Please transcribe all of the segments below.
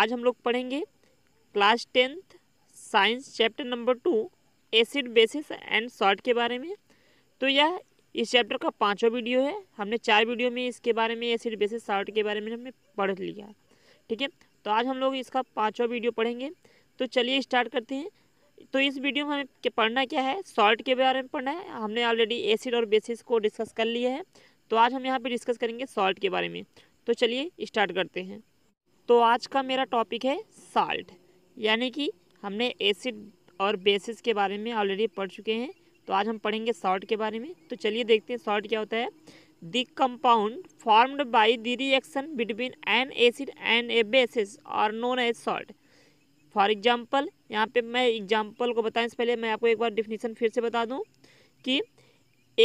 आज हम लोग पढ़ेंगे class tenth science chapter number two acid bases and salt के बारे में तो यह इस चैप्टर का पांचवा वीडियो है हमने चार वीडियो में इसके बारे में एसिड बेसिस सॉल्ट के बारे में हमने पढ़ लिया ठीक है तो आज हम लोग इसका पाँचवा वीडियो पढ़ेंगे तो चलिए स्टार्ट करते हैं तो इस वीडियो में हमें पढ़ना क्या है सॉल्ट के बारे में पढ़ना है हमने ऑलरेडी एसिड और बेसिस को डिस्कस कर लिया है तो आज हम यहाँ पे डिस्कस करेंगे सॉल्ट के बारे में तो चलिए स्टार्ट करते हैं तो आज का मेरा टॉपिक है साल्ट यानी कि हमने एसिड और बेसिस के बारे में ऑलरेडी पढ़ चुके हैं तो आज हम पढ़ेंगे साल्ट के बारे में तो चलिए देखते हैं साल्ट क्या होता है the compound formed by the reaction between an acid and a bases are known as salt for example यहाँ पे मैं एग्जाम्पल को बताएं से पहले मैं आपको एक बार डिफिनीसन फिर से बता दूँ कि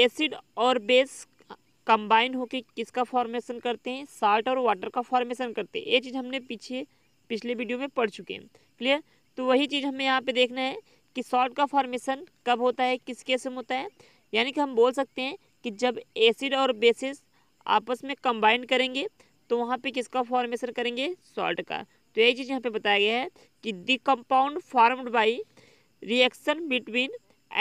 एसिड और बेस कंबाइन होकर किसका फॉर्मेशन करते हैं साल्ट और वाटर का फॉर्मेशन करते हैं ये चीज़ हमने पीछे पिछले वीडियो में पढ़ चुके हैं क्लियर तो वही चीज़ हमें यहाँ पे देखना है कि सॉल्ट का फॉर्मेशन कब होता है किस केस में होता है यानी कि हम बोल सकते हैं कि जब एसिड और बेसिस आपस में कंबाइन करेंगे तो वहाँ पे किसका फॉर्मेशन करेंगे सॉल्ट का तो यही चीज़ यहाँ पे बताया गया है कि the compound formed by reaction between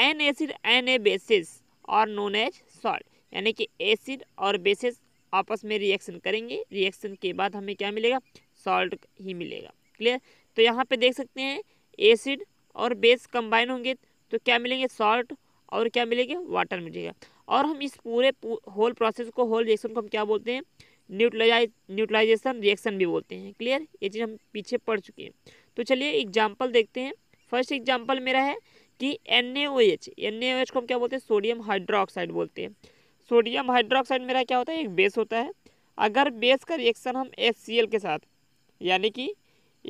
an acid and a bases are known as salt यानी कि एसिड और बेसिस आपस में रिएक्शन करेंगे रिएक्शन के बाद हमें क्या मिलेगा सॉल्ट ही मिलेगा क्लियर तो यहाँ पे देख सकते हैं एसिड और बेस कंबाइन होंगे तो क्या मिलेंगे सॉल्ट और क्या मिलेगा वाटर मिलेगा और हम इस पूरे होल प्रोसेस को होल रिएक्शन को हम क्या बोलते हैं न्यूट्राइज न्यूट्रलाइजेशन रिएक्शन भी बोलते हैं क्लियर ये चीज़ हम पीछे पढ़ चुके हैं तो चलिए एग्जाम्पल देखते हैं फर्स्ट एग्जाम्पल मेरा है कि N A O H N A O H को हम क्या बोलते हैं सोडियम हाइड्रोक्साइड बोलते हैं सोडियम हाइड्रोक्साइड मेरा क्या होता है एक बेस होता है अगर बेस का रिएक्शन हम एस के साथ यानी कि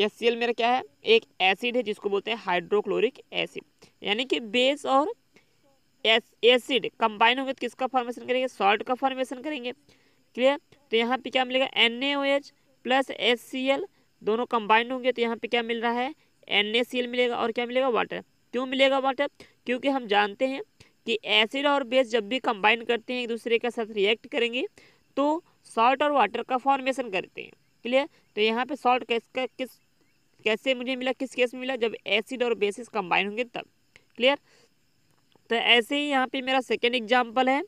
एस मेरा क्या है एक एसिड है जिसको बोलते हैं हाइड्रोक्लोरिक एसिड यानी कि बेस और एसिड कंबाइन होंगे तो किसका फॉर्मेशन करेंगे सॉल्ट का फॉर्मेशन करेंगे क्लियर तो यहाँ पे क्या मिलेगा N A O H plus S C L दोनों कंबाइन होंगे तो यहाँ पे क्या मिल रहा है एन ए सी एल मिलेगा और क्या मिलेगा वाटर क्यों मिलेगा वाटर क्योंकि हम जानते हैं कि एसिड और बेस जब भी कंबाइन करते हैं एक दूसरे के साथ रिएक्ट करेंगे तो सॉल्ट और वाटर का फॉर्मेशन करते हैं क्लियर तो यहाँ पे सॉल्ट कैस का किस कैसे मुझे मिला किस केस में मिला जब एसिड और बेसिस कंबाइन होंगे तब क्लियर तो ऐसे ही यहाँ पे मेरा सेकेंड एग्जाम्पल है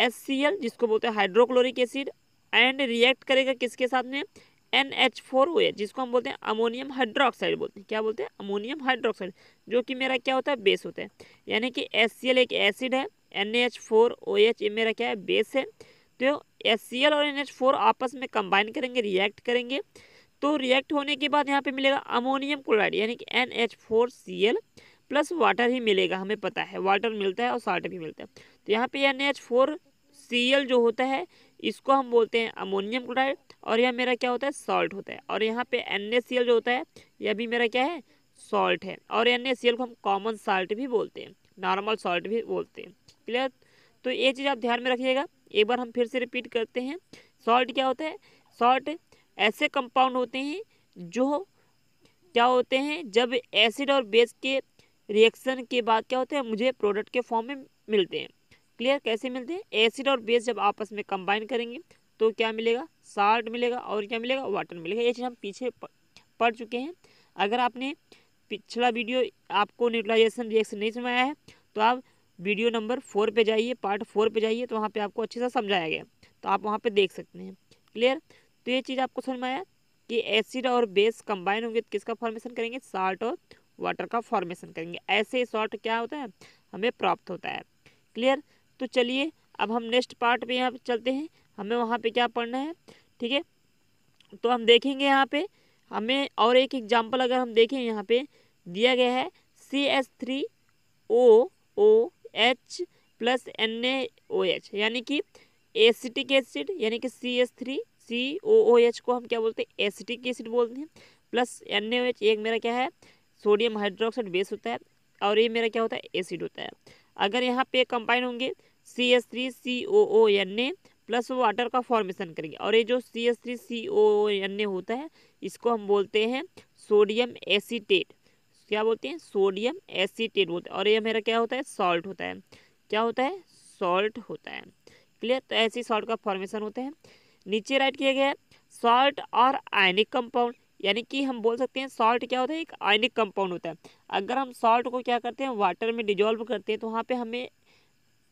एस जिसको बोलते हैं हाइड्रोक्लोरिक एसिड एंड रिएक्ट करेगा किसके साथ में N H four O H जिसको हम बोलते हैं अमोनियम हाइड्रोक्साइड बोलते हैं क्या बोलते हैं अमोनियम हाइड्रोक्साइड जो कि मेरा क्या होता है बेस होता है यानी कि एस सी एल एक एसिड है N H four O H ये मेरा क्या है बेस है तो एस सी एल और एन एच फोर आपस में कंबाइन करेंगे रिएक्ट करेंगे तो रिएक्ट होने के बाद यहाँ पे मिलेगा अमोनियम क्लोराइड यानी कि N H four C L plus water ही मिलेगा हमें पता है वाटर मिलता है और साल्ट भी मिलता है तो यहाँ पे N H four C L जो होता है इसको हम बोलते हैं अमोनियम क्लोराइड और यह मेरा क्या होता है सॉल्ट होता है और यहाँ पे एन जो होता है यह भी मेरा क्या है सॉल्ट है और एन को हम कॉमन साल्ट भी बोलते हैं नॉर्मल सॉल्ट भी बोलते हैं क्लियर तो ये चीज़ आप ध्यान में रखिएगा एक बार हम फिर से रिपीट करते हैं सॉल्ट क्या होता है सॉल्ट ऐसे कंपाउंड होते हैं जो क्या होते हैं जब एसिड और बेस के रिएक्शन के बाद क्या होते हैं मुझे प्रोडक्ट के फॉर्म में मिलते हैं क्लियर कैसे मिलते हैं एसिड और बेस जब आपस में कंबाइन करेंगे तो क्या मिलेगा साल्ट मिलेगा और क्या मिलेगा वाटर मिलेगा ये चीज़ हम पीछे पढ़ चुके हैं अगर आपने पिछला वीडियो आपको न्यूट्रलाइजेशन रिएक्शन नहीं समझाया है तो आप वीडियो नंबर फोर पे जाइए पार्ट फोर पे जाइए तो वहाँ पे आपको अच्छे से समझाया गया तो आप वहाँ पे देख सकते हैं क्लियर तो ये चीज़ आपको समझ में आया कि एसिड और बेस कंबाइन होंगे तो किसका फॉर्मेशन करेंगे साल्ट और वाटर का फॉर्मेशन करेंगे ऐसे सॉल्ट क्या होता है हमें प्राप्त होता है क्लियर तो चलिए अब हम नेक्स्ट पार्ट पे यहाँ पे चलते हैं हमें वहाँ पे क्या पढ़ना है ठीक है तो हम देखेंगे यहाँ पे हमें और एक एग्जाम्पल अगर हम देखें यहाँ पे दिया गया है C S three O O H plus N A O H यानी कि एसिटिक एसिड यानी कि C S three C O O H को हम क्या बोलते हैं एसिटिक एसिड बोलते हैं plus N A O H एक मेरा क्या है सोडियम हाइड्रोक्साइड बेस होता है और ये मेरा क्या होता है एसिड होता है अगर यहाँ पे कंबाइन होंगे C S three C O O N A plus water का फॉर्मेशन करेंगे और ये जो C S three C O O N A होता है इसको हम बोलते हैं सोडियम एसीटेट क्या बोलते हैं सोडियम एसीटेट बोलते हैं और ये मेरा क्या होता है सॉल्ट होता है क्या होता है सॉल्ट होता है क्लियर तो ऐसे सॉल्ट का फॉर्मेशन होता है नीचे राइट किया गया है सॉल्ट और आयनिक कंपाउंड यानी कि हम बोल सकते हैं सॉल्ट क्या होता है एक आयनिक कंपाउंड होता है अगर हम सॉल्ट को क्या करते हैं वाटर में डिजॉल्व करते हैं तो वहाँ पे हमें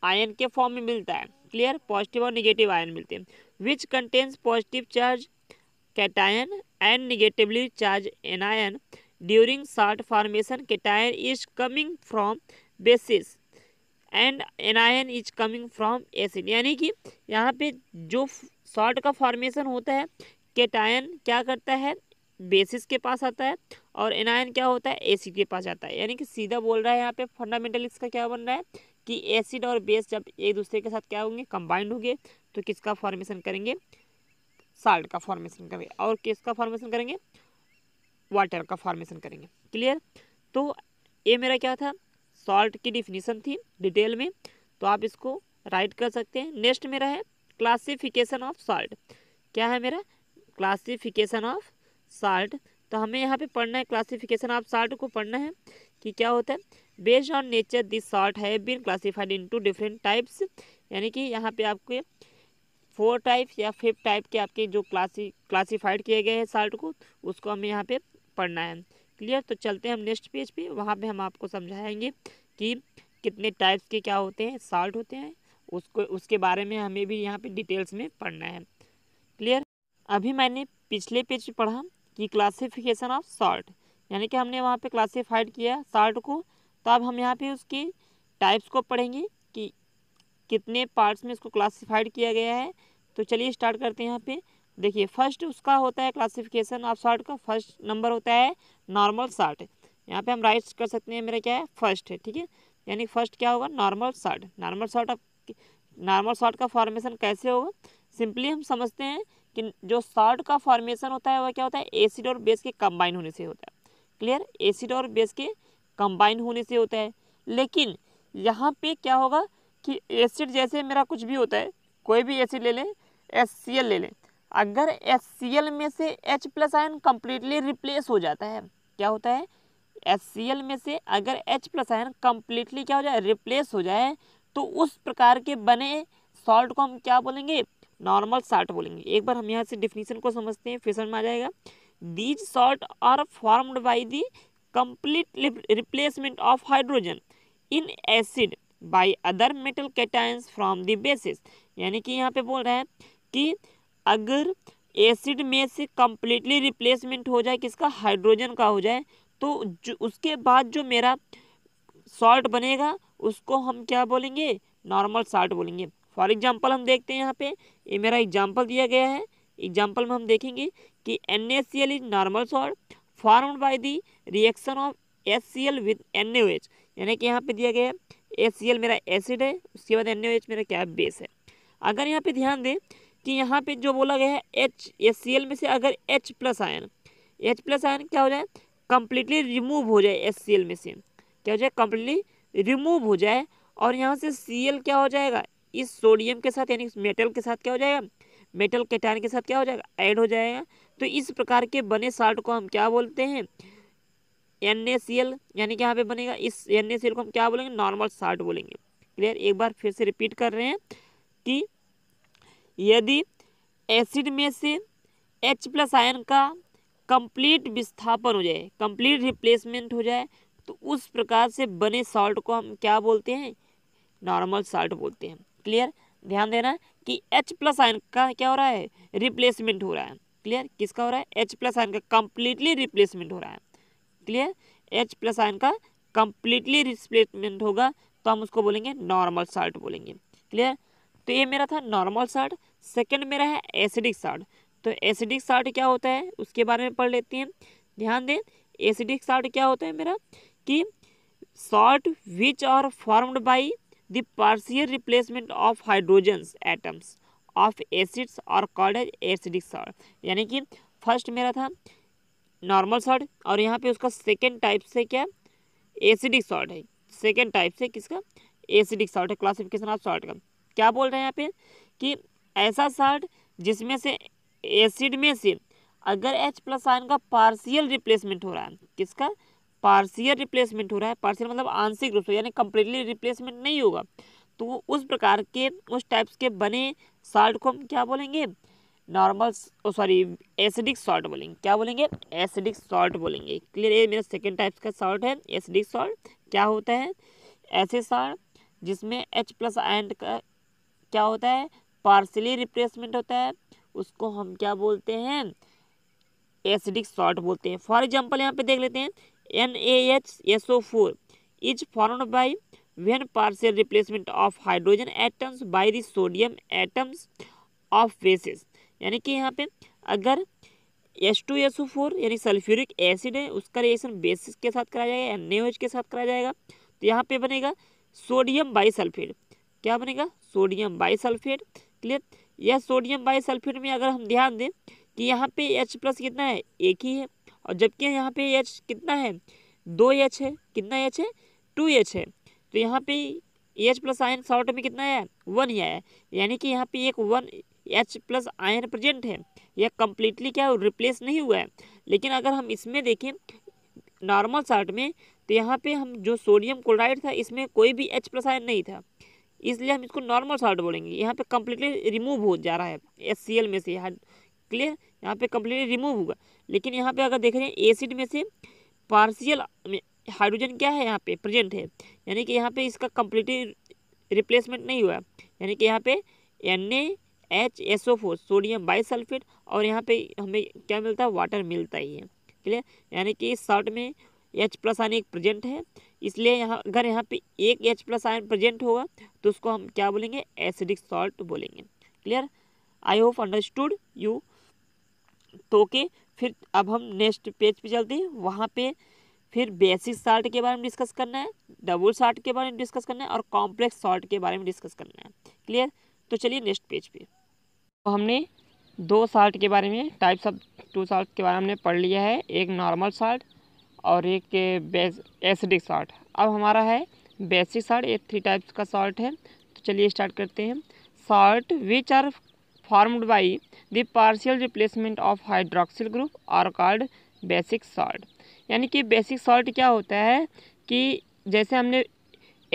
आयन के फॉर्म में मिलता है क्लियर पॉजिटिव और निगेटिव आयन मिलते हैं which contains positive charge cation and negatively charged anion during salt formation cation is coming from bases and anion is coming from acid यानी कि यहाँ पे जो सॉल्ट का फॉर्मेशन होता है केटायन क्या करता है बेसिस के पास आता है और एनायन क्या होता है एसिड के पास आता है यानी कि सीधा बोल रहा है यहाँ पे फंडामेंटल इसका क्या बन रहा है कि एसिड और बेस जब एक दूसरे के साथ क्या होंगे कंबाइंड होंगे तो किसका फॉर्मेशन करेंगे साल्ट का फॉर्मेशन करेंगे और किसका फॉर्मेशन करेंगे वाटर का फॉर्मेशन करेंगे क्लियर तो ये मेरा क्या था सॉल्ट की डिफिनीसन थी डिटेल में तो आप इसको राइट कर सकते हैं नेक्स्ट मेरा है क्लासिफिकेशन ऑफ साल्ट क्या है मेरा क्लासिफिकेशन ऑफ साल्ट तो हमें यहाँ पे पढ़ना है क्लासिफिकेशन ऑफ साल्ट को पढ़ना है कि क्या होता है based on nature this salt has been classified in two different types यानी कि यहाँ पे आपके फोर टाइप या फिफ्थ टाइप के आपके जो क्लासी क्लासीफाइड किए गए हैं शार्ट को उसको हमें यहाँ पे पढ़ना है क्लियर तो चलते हैं हम नेक्स्ट पेज पे वहाँ पे हम आपको समझाएंगे कि कितने टाइप्स के क्या होते हैं शार्ट होते हैं उसको उसके बारे में हमें भी यहाँ पे डिटेल्स में पढ़ना है क्लियर अभी मैंने पिछले पेज पे पढ़ा कि क्लासीफिकेशन ऑफ शार्ट यानी कि हमने वहाँ पर क्लासीफाइड किया शार्ट को तो अब हम यहाँ पे उसके टाइप्स को पढ़ेंगे कि कितने पार्ट्स में इसको क्लासिफाइड किया गया है तो चलिए स्टार्ट करते हैं यहाँ पे देखिए फर्स्ट उसका होता है क्लासिफिकेशन ऑफ शार्ट का फर्स्ट नंबर होता है नॉर्मल शार्ट यहाँ पे हम राइट कर सकते हैं मेरा क्या है फर्स्ट है ठीक है यानी फर्स्ट क्या होगा normal salt normal salt of normal salt का फॉर्मेशन कैसे होगा सिंपली हम समझते हैं कि जो शार्ट का फॉर्मेशन होता है वह क्या होता है एसिड और बेस के कंबाइन होने से होता है क्लियर एसिड और बेस के कंबाइन होने से होता है लेकिन यहाँ पे क्या होगा कि एसिड जैसे मेरा कुछ भी होता है कोई भी एसिड ले लें एस ले लें अगर एस में से H plus ion completely replace हो जाता है क्या होता है एस में से अगर एच प्लस आयन कम्प्लीटली क्या हो जाए रिप्लेस हो जाए तो उस प्रकार के बने सॉल्ट को हम क्या बोलेंगे नॉर्मल साल्ट बोलेंगे एक बार हम यहाँ से डिफिनीसन को समझते हैं फिर में आ जाएगा these salt are formed by the complete replacement of hydrogen in acid by other metal cations from the bases यानी कि यहाँ पे बोल रहा है कि अगर एसिड में से कम्प्लीटली रिप्लेसमेंट हो जाए किसका हाइड्रोजन का हो जाए तो जो उसके बाद जो मेरा सॉल्ट बनेगा उसको हम क्या बोलेंगे नॉर्मल साल्ट बोलेंगे फॉर एग्जाम्पल हम देखते हैं यहाँ पे ये मेरा एग्जाम्पल दिया गया है एग्जाम्पल में हम देखेंगे कि an is normal salt form by the reaction of S C L with N H यानी कि यहाँ पे दिया गया है एस सी एल मेरा एसिड है उसके बाद एन एच मेरा क्या बेस है अगर यहाँ पे ध्यान दें कि यहाँ पे जो बोला गया है एच एस सी एल में से अगर H plus ion H plus ion क्या हो जाए कम्प्लीटली रिमूव हो जाए एस सी एल में से क्या हो जाए कम्प्लीटली रिमूव हो जाए और यहाँ से सी एल क्या हो जाएगा इस सोडियम के साथ यानी मेटल के साथ क्या हो जाएगा मेटल केटान के साथ क्या हो जाएगा ऐड हो जाएगा तो इस प्रकार के बने साल्ट को हम क्या बोलते हैं एन ए सी एल यानी कि यहाँ पे बनेगा इस एन ए सी एल को हम क्या बोलेंगे नॉर्मल साल्ट बोलेंगे क्लियर एक बार फिर से रिपीट कर रहे हैं कि यदि एसिड में से एच प्लस आयन का कंप्लीट विस्थापन हो जाए कंप्लीट रिप्लेसमेंट हो जाए तो उस प्रकार से बने सॉल्ट को हम क्या बोलते हैं नॉर्मल साल्ट बोलते हैं क्लियर ध्यान देना कि H प्लस आयन का क्या हो रहा है रिप्लेसमेंट हो रहा है क्लियर किसका हो रहा है एच प्लस आयन का कम्प्लीटली रिप्लेसमेंट हो रहा है क्लियर एच प्लस आयन का कम्प्लीटली रिप्लेसमेंट होगा तो हम उसको बोलेंगे नॉर्मल साल्ट बोलेंगे क्लियर तो ये मेरा था नॉर्मल साल्ट सेकेंड मेरा है एसिडिक साल्ट तो एसिडिक साल्ट क्या होता है उसके बारे में पढ़ लेते हैं ध्यान दें एसिडिक साल्ट क्या होता है मेरा कि salt which are formed by the replacement of hydrogen atoms of acids are called as acidic salt यानी कि फर्स्ट मेरा था नॉर्मल सॉल्ट और यहाँ पे उसका सेकेंड टाइप से क्या एसिडिक सॉल्ट है सेकेंड टाइप से किसका एसिडिक सॉल्ट है क्लासिफिकेशन ऑफ सॉल्ट का क्या बोल रहे हैं यहाँ पे कि ऐसा सॉल्ट जिसमें से एसिड में से अगर एच प्लस आयन का पार्शियल रिप्लेसमेंट हो रहा है किसका पार्शियल रिप्लेसमेंट हो रहा है पार्शियल मतलब आंशिक रूप से यानी कंप्लीटली रिप्लेसमेंट नहीं होगा तो उस प्रकार के उस टाइप्स के बने साल्ट को हम क्या बोलेंगे नॉर्मल सॉरी एसिडिक सॉल्ट बोलेंगे क्या बोलेंगे एसिडिक सॉल्ट बोलेंगे क्लियर ये मेरा सेकेंड टाइप्स का सॉल्ट है एसिडिक सॉल्ट क्या होता है ऐसे सॉल्ट जिसमें एच प्लस आयन का क्या होता है पार्सली रिप्लेसमेंट होता है उसको हम क्या बोलते हैं एसिडिक सॉल्ट बोलते हैं फॉर एग्जाम्पल यहाँ पे देख लेते हैं N A H S O four is form by when partial replacement of hydrogen atoms by the sodium atoms of bases यानी कि यहाँ पे अगर टू एस फोर यानी सल्फ्यूरिक एसिड है उसका रिएक्शन बेसिस के साथ कराया जाएगा एन एच के साथ कराया जाएगा तो यहाँ पे बनेगा सोडियम बाई सल्फेट क्या बनेगा सोडियम बाई सल्फेट क्लियर यह सोडियम बाई सल्फेट में अगर हम ध्यान दें कि यहाँ पे एच प्लस कितना है एक ही है और जबकि यहाँ पे एच कितना है दो एच है कितना एच है टू एच है तो यहाँ पे एच प्लस आयन सॉल्ट में कितना है वन ही आया यानी कि यहाँ पे एक one H plus ion present है यह कम्प्लीटली क्या रिप्लेस नहीं हुआ है लेकिन अगर हम इसमें देखें नॉर्मल सॉल्ट में तो यहाँ पे हम जो सोडियम क्लोराइड था इसमें कोई भी एच प्लस आयन नहीं था इसलिए हम इसको नॉर्मल सॉल्ट बोलेंगे यहाँ पे कम्प्लीटली रिमूव हो जा रहा है एस में से यहाँ क्लियर यहाँ पे कम्प्लीटली रिमूव होगा लेकिन यहाँ पे अगर देख रहे हैं एसिड में से पार्शियल हाइड्रोजन क्या है यहाँ पे प्रेजेंट है यानी कि यहाँ पे इसका कम्प्लीटली रिप्लेसमेंट नहीं हुआ यानी कि यहाँ पे N H S O four sodium sulphate और यहाँ पे हमें क्या मिलता है वाटर मिलता ही है क्लियर यानी कि सॉल्ट में एच प्लस आयन एक प्रेजेंट है इसलिए यहाँ अगर यहाँ पे एक एच प्लस आयन प्रेजेंट होगा तो उसको हम क्या बोलेंगे एसिडिक सॉल्ट बोलेंगे clear I hope understood you तो ओके फिर अब हम नेक्स्ट पेज पे चलते हैं वहाँ पे फिर बेसिक साल्ट के बारे में डिस्कस करना है डबल साल्ट के बारे में डिस्कस करना है और कॉम्प्लेक्स साल्ट के बारे में डिस्कस करना है क्लियर तो चलिए नेक्स्ट पेज पे तो हमने दो साल्ट के बारे में टाइप्स ऑफ टू साल्ट के बारे में हमने पढ़ लिया है एक नॉर्मल साल्ट और एक एसिडिक साल्ट अब हमारा है बेसिक साल्ट ये थ्री टाइप्स का साल्ट है तो चलिए स्टार्ट करते हैं salt which are formed by the partial replacement of hydroxyl group are called basic salt यानी कि बेसिक सॉल्ट क्या होता है कि जैसे हमने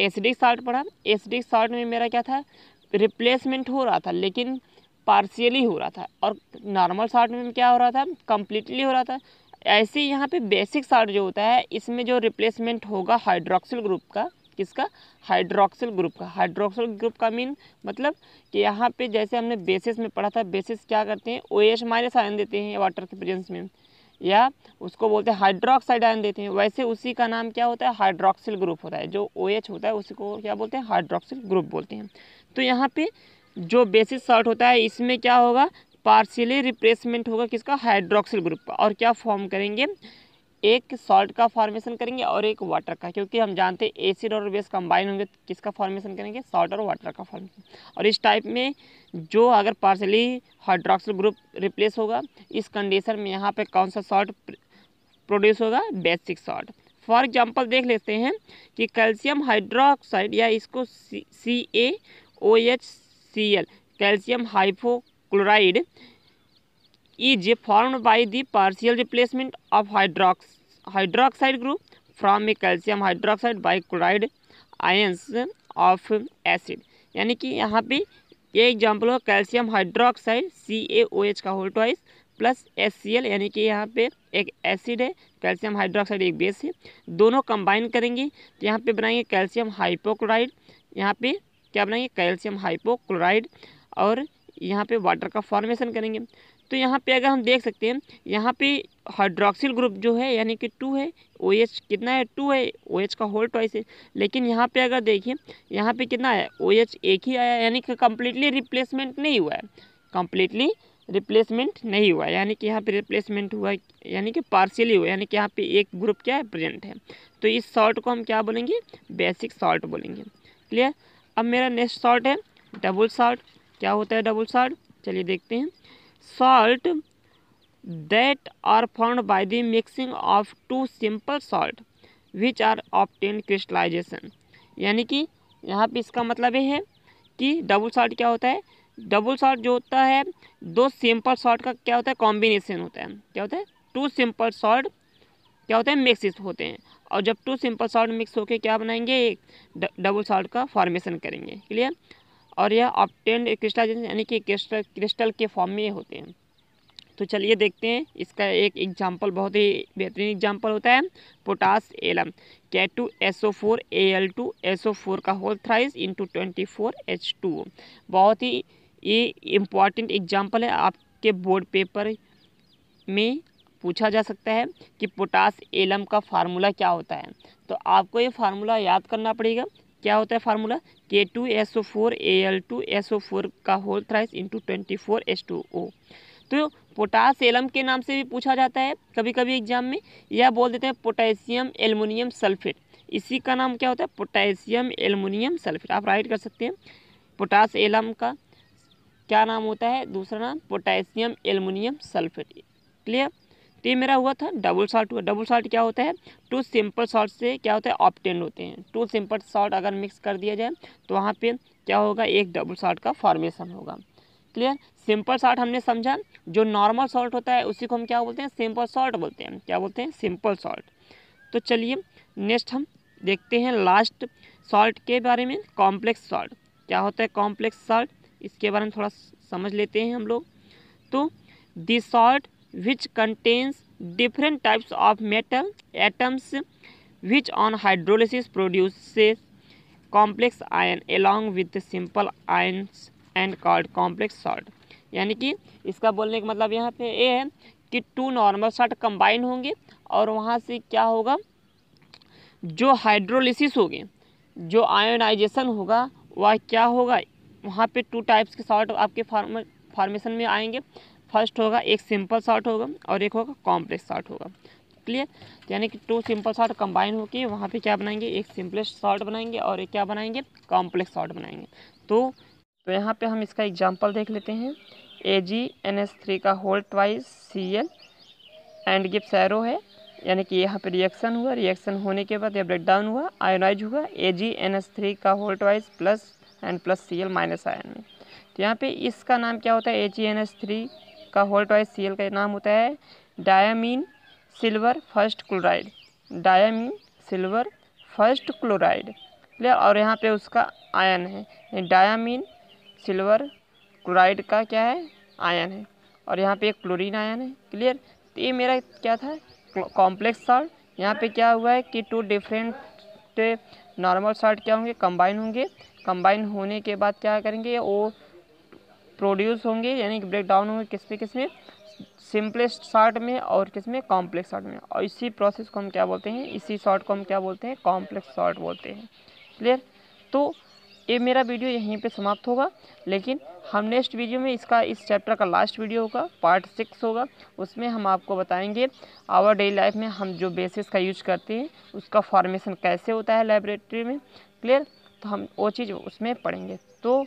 एसिडिक साल्ट पढ़ा एसिडिक सॉल्ट में मेरा क्या था रिप्लेसमेंट हो रहा था लेकिन पार्शियली हो रहा था और नॉर्मल सॉल्ट में क्या हो रहा था कम्प्लीटली हो रहा था ऐसे यहाँ पे बेसिक सॉल्ट जो होता है इसमें जो रिप्लेसमेंट होगा हाइड्रोक्सिल ग्रुप का किसका हाइड्रोक्सिल ग्रुप का हाइड्रोक्सिल ग्रुप का मीन मतलब कि यहाँ पे जैसे हमने बेसिस में पढ़ा था बेसिस क्या करते हैं ओ एस माइनस आयन देते हैं वाटर के प्रेजेंस में या उसको बोलते हैं हाइड्रोक्साइड आयन देते हैं वैसे उसी का नाम क्या होता है हाइड्रोक्सिल ग्रुप होता है जो ओ OH होता है उसी को क्या बोलते हैं हाइड्रोक्सिल ग्रुप बोलते हैं तो यहाँ पे जो बेसिस सॉल्ट होता है इसमें क्या होगा पार्शियली रिप्लेसमेंट होगा किसका हाइड्रोक्सिल ग्रुप का और क्या फॉर्म करेंगे एक सॉल्ट का फॉर्मेशन करेंगे और एक वाटर का क्योंकि हम जानते हैं एसिड और बेस कंबाइन होंगे तो किसका फॉर्मेशन करेंगे सॉल्ट और वाटर का फॉर्मेशन और इस टाइप में जो अगर पार्सली हाइड्रोक्सिल ग्रुप रिप्लेस होगा इस कंडीशन में यहाँ पे कौन सा सॉल्ट प्रोड्यूस होगा बेसिक सॉल्ट फॉर एग्जाम्पल देख लेते हैं कि कैल्शियम हाइड्रोक्साइड या इसको C A O H C L calcium hypochloride is form by the partial replacement of hydrox hydroxide group from a calcium hydroxide by chloride ions of acid यानी कि यहाँ पे ये एग्जाम्पल हो calcium hydroxide C A O H का whole plus S C L यानी कि यहाँ पे एक एसिड है कैल्शियम हाइड्रोक्साइड एक बेस है दोनों कंबाइन करेंगे तो यहाँ पे बनाएंगे कैल्शियम हाइपोक्लोराइड यहाँ पे क्या बनाएंगे कैल्शियम हाइपोक्लोराइड और यहाँ पे वाटर का फॉर्मेशन करेंगे तो यहाँ पे अगर हम देख सकते हैं यहाँ पे हाइड्रोक्सिल ग्रुप जो है यानी कि टू है ओ OH कितना है टू है ओ OH का होल ट्वाइस है लेकिन यहाँ पे अगर देखिए यहाँ पे कितना है ओ OH एक ही आया यानी कि कम्प्लीटली रिप्लेसमेंट नहीं हुआ है कम्प्लीटली रिप्लेसमेंट नहीं हुआ यानी कि यहाँ पे रिप्लेसमेंट हुआ यानी कि पार्शियली हुआ यानी कि यहाँ पे एक ग्रुप क्या है प्रेजेंट है तो इस शॉर्ट को हम क्या बोलेंगे बेसिक शॉर्ट बोलेंगे क्लियर अब मेरा नेक्स्ट शॉर्ट है डबल शॉर्ट क्या होता है डबल सॉल्ट चलिए देखते हैं salt that are formed by the mixing of two simple salt which are obtained crystallization यानी कि यहाँ पे इसका मतलब ये है कि डबल सॉल्ट क्या होता है डबल सॉल्ट जो होता है दो सिंपल सॉल्ट का क्या होता है कॉम्बिनेशन होता है क्या होता है टू सिंपल सॉल्ट क्या होते हैं मिक्स होते हैं और जब टू सिंपल सॉल्ट मिक्स होकर क्या बनाएंगे एक डबल सॉल्ट का फॉर्मेशन करेंगे क्लियर और यह ऑप्टेंड क्रिस्टलाइजेशन यानी कि क्रिस्टल क्रिस्टल के फॉर्म में होते हैं तो चलिए देखते हैं इसका एक एग्जाम्पल बहुत ही बेहतरीन एग्जाम्पल होता है potash alum K two S O four A L two S O four का whole thrice into twenty four H two बहुत ही ये इम्पॉर्टेंट एग्जाम्पल है आपके बोर्ड पेपर में पूछा जा सकता है कि पोटास एलम का फार्मूला क्या होता है तो आपको ये फार्मूला याद करना पड़ेगा क्या होता है formula K two S O four A L two S O four का whole thrice into twenty four S two O तो पोटास एलम के नाम से भी पूछा जाता है कभी कभी एग्जाम में या बोल देते हैं पोटेशियम एलमोनियम सल्फेट इसी का नाम क्या होता है पोटेशियम एलमोनियम सल्फेट आप राइट कर सकते हैं पोटास एलम का क्या नाम होता है दूसरा नाम पोटेशियम एलमोनियम सल्फेट क्लियर तो ये मेरा हुआ था डबल साल्ट हुआ डबल साल्ट क्या होता है टू सिंपल साल्ट से क्या होता है ऑप्टेंड होते हैं टू सिंपल साल्ट अगर मिक्स कर दिया जाए तो वहाँ पर क्या होगा एक डबल साल्ट का फॉर्मेशन होगा क्लियर सिंपल सॉल्ट हमने समझा जो नॉर्मल सॉल्ट होता है उसी को हम क्या बोलते हैं सिंपल सॉल्ट बोलते हैं क्या बोलते हैं सिंपल सॉल्ट तो चलिए नेक्स्ट हम देखते हैं लास्ट सॉल्ट के बारे में कॉम्प्लेक्स सॉल्ट क्या होता है कॉम्प्लेक्स सॉल्ट इसके बारे में थोड़ा समझ लेते हैं हम लोग तो this salt which contains different types of metal atoms which on hydrolysis produce complex ion along with simple ions and called complex salt यानी कि इसका बोलने का मतलब यहाँ पे ये है कि टू नॉर्मल सॉल्ट कंबाइन होंगे और वहाँ से क्या होगा जो हाइड्रोलिसिस होगी जो आयोनाइजेशन होगा वह क्या होगा वहाँ पे टू टाइप्स के सॉल्ट आपके फार्मेशन में आएंगे फर्स्ट होगा एक सिंपल शॉट होगा और एक होगा कॉम्प्लेक्स शॉट होगा क्लियर यानी कि टू सिंपल शॉट कंबाइन होकर वहाँ पे क्या बनाएंगे एक सिंपलेस्ट शॉट बनाएंगे और एक क्या बनाएंगे कॉम्प्लेक्स शॉट बनाएंगे तो तो यहाँ पे हम इसका एग्जांपल देख लेते हैं A G N S three का whole twice C L and गिप्स एरो है यानी कि यहाँ पे रिएक्शन हुआ रिएक्शन होने के बाद यह ब्रेकडाउन हुआ आयोनाइज हुआ A G N S three का whole twice plus and plus C L minus ion में तो यहाँ पे इसका नाम क्या होता है A G N S three का होल टॉइस सी का नाम होता है diamine silver first chloride diamine silver first chloride clear और यहाँ पे उसका आयन है डायामीन सिल्वर क्लोराइड का क्या है आयन है और यहाँ पे एक क्लोरीन आयन है क्लियर तो ये मेरा क्या था कॉम्प्लेक्स साल्ट यहाँ पे क्या हुआ है कि टू डिफरेंट नॉर्मल साल्ट क्या होंगे कंबाइन होंगे कंबाइन होने के बाद क्या करेंगे वो प्रोड्यूस होंगे यानी कि ब्रेक डाउन होंगे किस में किस में सिंपलेस्ट शॉर्ट में और किस में कॉम्प्लेक्स शॉर्ट में और इसी प्रोसेस को हम क्या बोलते हैं इसी शॉर्ट को हम क्या बोलते हैं कॉम्प्लेक्स शॉर्ट बोलते हैं क्लियर तो ये मेरा वीडियो यहीं पे समाप्त होगा लेकिन हम नेक्स्ट वीडियो में इसका इस चैप्टर का लास्ट वीडियो होगा पार्ट सिक्स होगा उसमें हम आपको बताएंगे आवर डेली लाइफ में हम जो बेसिस का यूज करते हैं उसका फॉर्मेशन कैसे होता है लेबोरेटरी में क्लियर तो हम वो चीज़ उसमें पढ़ेंगे तो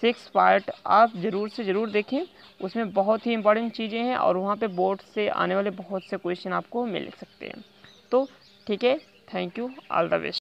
सिक्स पार्ट आप ज़रूर से ज़रूर देखें उसमें बहुत ही इंपॉर्टेंट चीज़ें हैं और वहाँ पे बोर्ड से आने वाले बहुत से क्वेश्चन आपको मिल सकते हैं तो ठीक है thank you all the best